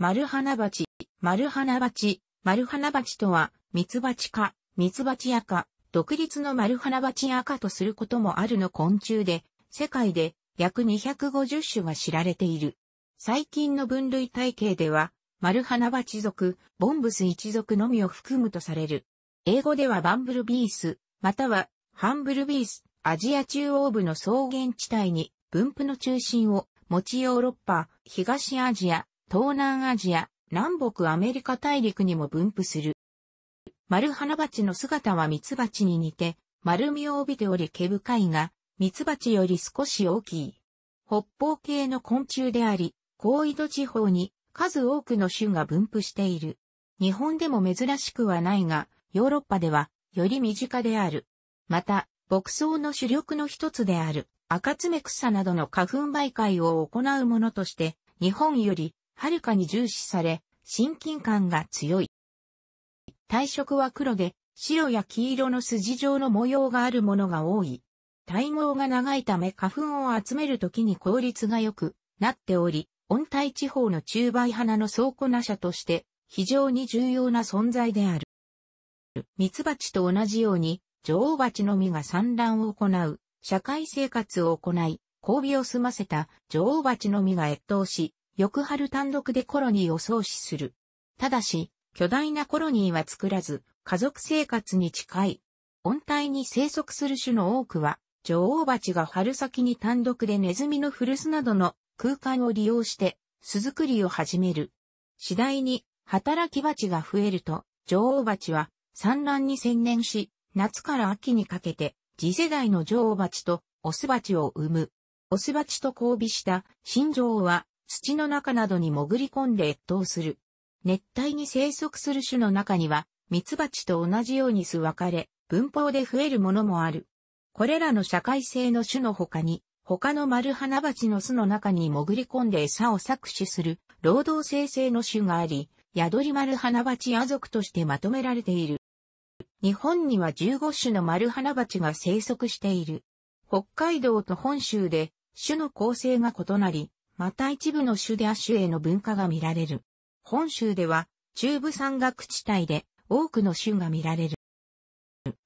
丸花鉢、丸花鉢、丸花鉢とは、蜜蜂か、蜜蜂か、独立の丸花鉢赤とすることもあるの昆虫で、世界で約250種が知られている。最近の分類体系では、丸花鉢属、ボンブス一族のみを含むとされる。英語ではバンブルビース、またはハンブルビース、アジア中央部の草原地帯に分布の中心を持ちヨーロッパ、東アジア、東南アジア、南北アメリカ大陸にも分布する。丸花鉢の姿は蜜蜂に似て、丸みを帯びており毛深いが、蜜蜂より少し大きい。北方系の昆虫であり、高緯度地方に数多くの種が分布している。日本でも珍しくはないが、ヨーロッパではより身近である。また、牧草の主力の一つである、赤爪草などの花粉媒介を行うものとして、日本よりはるかに重視され、親近感が強い。体色は黒で、白や黄色の筋状の模様があるものが多い。体毛が長いため花粉を集めるときに効率が良くなっており、温帯地方の中梅花の倉庫な者として非常に重要な存在である。ミツバチと同じように女王蜂の実が産卵を行う、社会生活を行い、交尾を済ませた女王蜂の実が越冬し、翌春単独でコロニーを創始する。ただし、巨大なコロニーは作らず、家族生活に近い。温帯に生息する種の多くは、女王蜂が春先に単独でネズミの古巣などの空間を利用して、巣作りを始める。次第に、働き蜂が増えると、女王蜂は産卵に専念し、夏から秋にかけて、次世代の女王蜂とオス蜂を産む。オス蜂と交尾した新女王は土の中などに潜り込んで越冬する。熱帯に生息する種の中には、ミツバチと同じように巣分かれ、分法で増えるものもある。これらの社会性の種の他に、他の丸花鉢の巣の中に潜り込んで餌を搾取する、労働生成の種があり、宿り丸花鉢亜族としてまとめられている。日本には15種の丸花鉢が生息している。北海道と本州で種の構成が異なり、また一部の種で亜種への分化が見られる。本州では、中部山岳地帯で多くの種が見られる。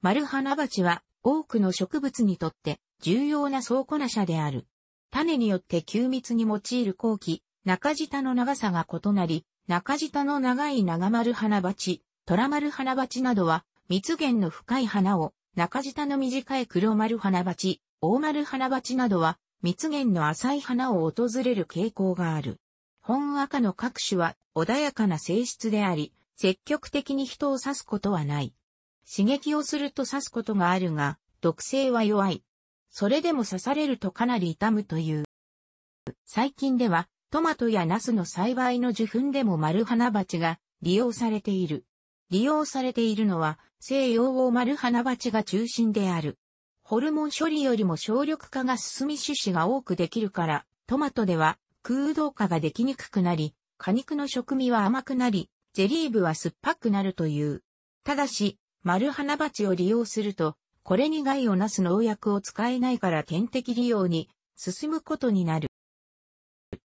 丸花鉢は多くの植物にとって重要な倉庫な者である。種によって急密に用いる後期、中舌の長さが異なり、中舌の長い長丸花鉢、虎丸花鉢などは、蜜源の深い花を、中舌の短い黒丸花鉢、大丸花鉢などは、蜜源の浅い花を訪れる傾向がある。本赤の各種は穏やかな性質であり、積極的に人を刺すことはない。刺激をすると刺すことがあるが、毒性は弱い。それでも刺されるとかなり痛むという。最近では、トマトやナスの栽培の受粉でも丸花鉢が利用されている。利用されているのは、西洋を丸花鉢が中心である。ホルモン処理よりも省力化が進み種子が多くできるから、トマトでは空洞化ができにくくなり、果肉の食味は甘くなり、ゼリー部は酸っぱくなるという。ただし、丸花鉢を利用すると、これに害をなす農薬を使えないから点滴利用に進むことになる。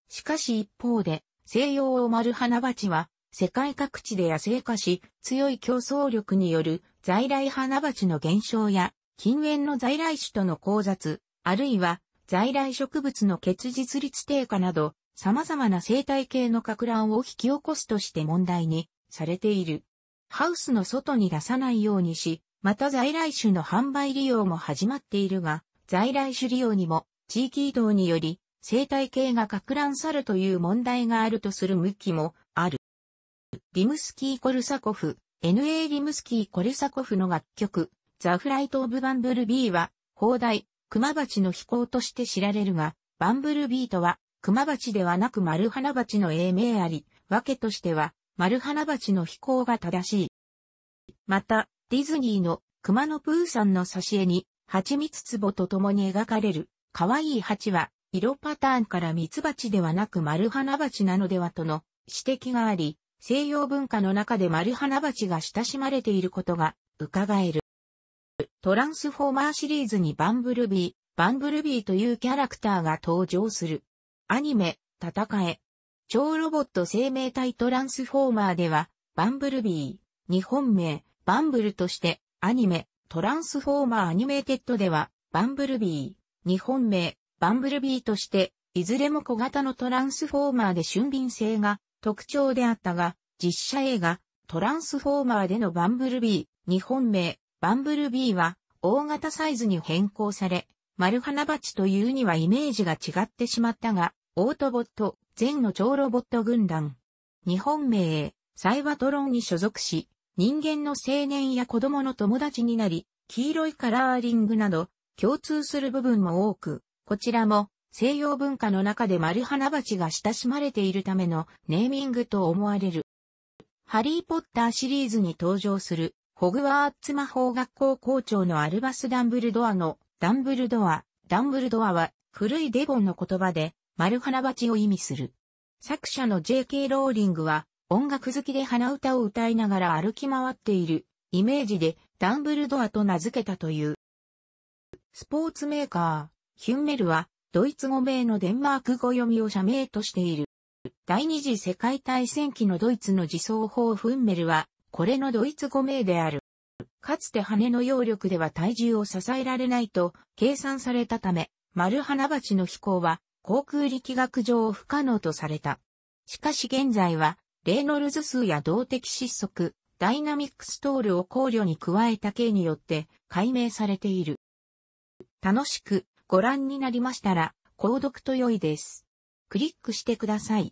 しかし一方で、西洋を丸花鉢は、世界各地で野生化し、強い競争力による在来花鉢の減少や近煙の在来種との交雑、あるいは在来植物の結実率低下など、様々な生態系の拡乱を引き起こすとして問題にされている。ハウスの外に出さないようにし、また在来種の販売利用も始まっているが、在来種利用にも地域移動により生態系が拡乱さるという問題があるとする向きもある。リムスキー・コルサコフ、NA リムスキー・コルサコフの楽曲、ザ・フライト・オブ・バンブルビーは、砲台、熊チの飛行として知られるが、バンブルビーとは、熊チではなく丸花チの英名あり、わけとしては、丸花チの飛行が正しい。また、ディズニーの熊野プーさんの挿絵に、蜂蜜壺と共に描かれる、可愛い蜂は、色パターンから蜜蜂ではなく丸花チなのではとの指摘があり、西洋文化の中で丸花チが親しまれていることが伺える。トランスフォーマーシリーズにバンブルビー、バンブルビーというキャラクターが登場する。アニメ、戦え。超ロボット生命体トランスフォーマーでは、バンブルビー、日本名、バンブルとして、アニメ、トランスフォーマーアニメーテッドでは、バンブルビー、日本名、バンブルビーとして、いずれも小型のトランスフォーマーで俊敏性が特徴であったが、実写映画、トランスフォーマーでのバンブルビー、日本名、バンブルビーは大型サイズに変更され、丸花鉢というにはイメージが違ってしまったが、オートボット、全の超ロボット軍団。日本名、サイバトロンに所属し、人間の青年や子供の友達になり、黄色いカラーリングなど、共通する部分も多く、こちらも西洋文化の中で丸花鉢が親しまれているためのネーミングと思われる。ハリーポッターシリーズに登場するホグワーツ魔法学校校長のアルバス・ダンブルドアの、ダンブルドア、ダンブルドアは、古いデボンの言葉で、丸花鉢を意味する。作者の J.K. ローリングは、音楽好きで鼻歌を歌いながら歩き回っている、イメージで、ダンブルドアと名付けたという。スポーツメーカー、ヒュンメルは、ドイツ語名のデンマーク語読みを社名としている。第二次世界大戦期のドイツの自走砲フンメルは、これのドイツ語名である。かつて羽の揚力では体重を支えられないと計算されたため、丸花鉢の飛行は航空力学上不可能とされた。しかし現在は、レーノルズ数や動的失速、ダイナミックストールを考慮に加えた形によって解明されている。楽しくご覧になりましたら、購読と良いです。クリックしてください。